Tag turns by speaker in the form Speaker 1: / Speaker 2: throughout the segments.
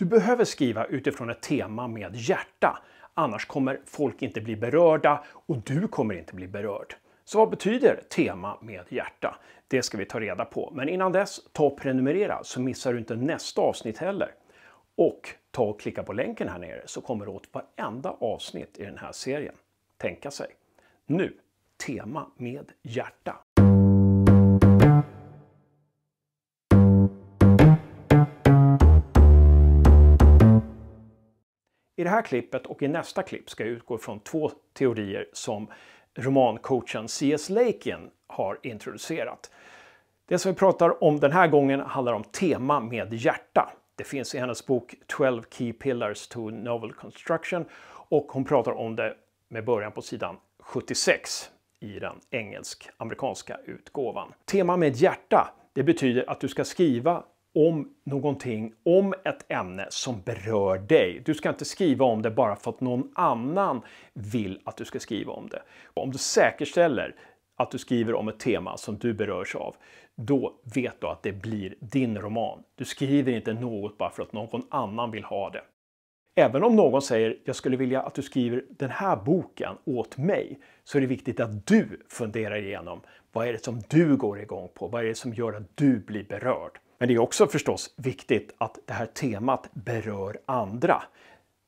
Speaker 1: Du behöver skriva utifrån ett tema med hjärta, annars kommer folk inte bli berörda och du kommer inte bli berörd. Så vad betyder tema med hjärta? Det ska vi ta reda på. Men innan dess, ta och prenumerera så missar du inte nästa avsnitt heller. Och ta och klicka på länken här nere så kommer du åt varenda avsnitt i den här serien. Tänka sig. Nu, tema med hjärta. I det här klippet och i nästa klipp ska jag utgå från två teorier som romancoachen C.S. Lakin har introducerat. Det som vi pratar om den här gången handlar om tema med hjärta. Det finns i hennes bok 12 Key Pillars to Novel Construction och hon pratar om det med början på sidan 76 i den engelsk-amerikanska utgåvan. Tema med hjärta, det betyder att du ska skriva om någonting, om ett ämne som berör dig. Du ska inte skriva om det bara för att någon annan vill att du ska skriva om det. Om du säkerställer att du skriver om ett tema som du berörs av, då vet du att det blir din roman. Du skriver inte något bara för att någon annan vill ha det. Även om någon säger “jag skulle vilja att du skriver den här boken åt mig” så är det viktigt att du funderar igenom vad är det som du går igång på? Vad är det som gör att du blir berörd? Men det är också förstås viktigt att det här temat berör andra.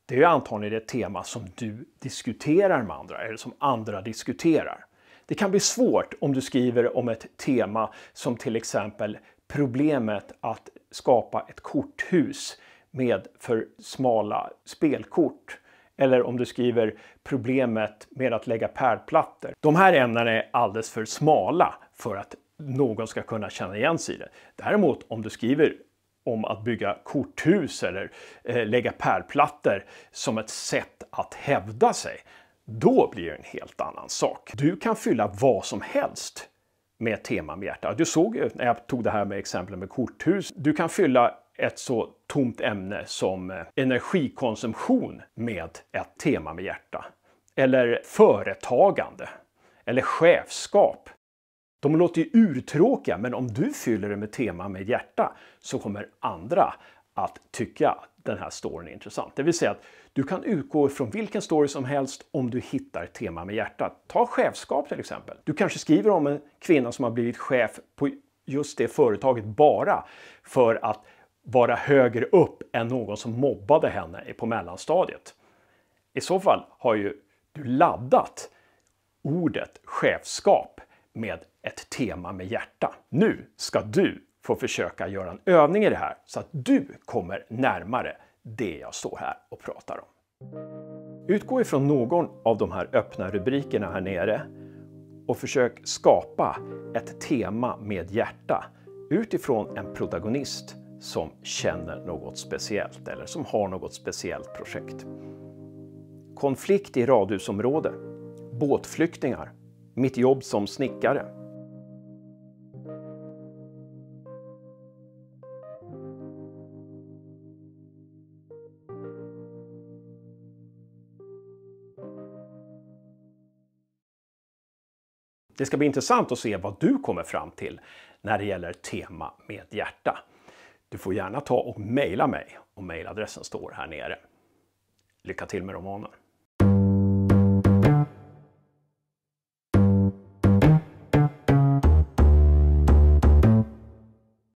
Speaker 1: Det är antagligen ett tema som du diskuterar med andra eller som andra diskuterar. Det kan bli svårt om du skriver om ett tema som till exempel problemet att skapa ett korthus med för smala spelkort. Eller om du skriver problemet med att lägga pärlplattor. De här ämnena är alldeles för smala för att någon ska kunna känna igen sig i det. Däremot om du skriver om att bygga korthus eller eh, lägga pärlplattor som ett sätt att hävda sig, då blir det en helt annan sak. Du kan fylla vad som helst med tema med hjärta. Du såg ju när jag tog det här med exemplet med korthus. Du kan fylla ett så tomt ämne som eh, energikonsumtion med ett tema med hjärta. Eller företagande. Eller chefskap. De låter ju urtråkiga, men om du fyller det med tema med hjärta så kommer andra att tycka den här storyn är intressant. Det vill säga att du kan utgå ifrån vilken story som helst om du hittar ett tema med hjärtat. Ta chefskap till exempel. Du kanske skriver om en kvinna som har blivit chef på just det företaget bara för att vara högre upp än någon som mobbade henne på mellanstadiet. I så fall har ju du laddat ordet chefskap med ett tema med hjärta. Nu ska du få försöka göra en övning i det här så att du kommer närmare det jag står här och pratar om. Utgå ifrån någon av de här öppna rubrikerna här nere och försök skapa ett tema med hjärta utifrån en protagonist som känner något speciellt eller som har något speciellt projekt. Konflikt i radhusområde, båtflyktingar, mitt jobb som snickare, Det ska bli intressant att se vad du kommer fram till när det gäller tema med hjärta. Du får gärna ta och mejla mig och mejladressen står här nere. Lycka till med romanen!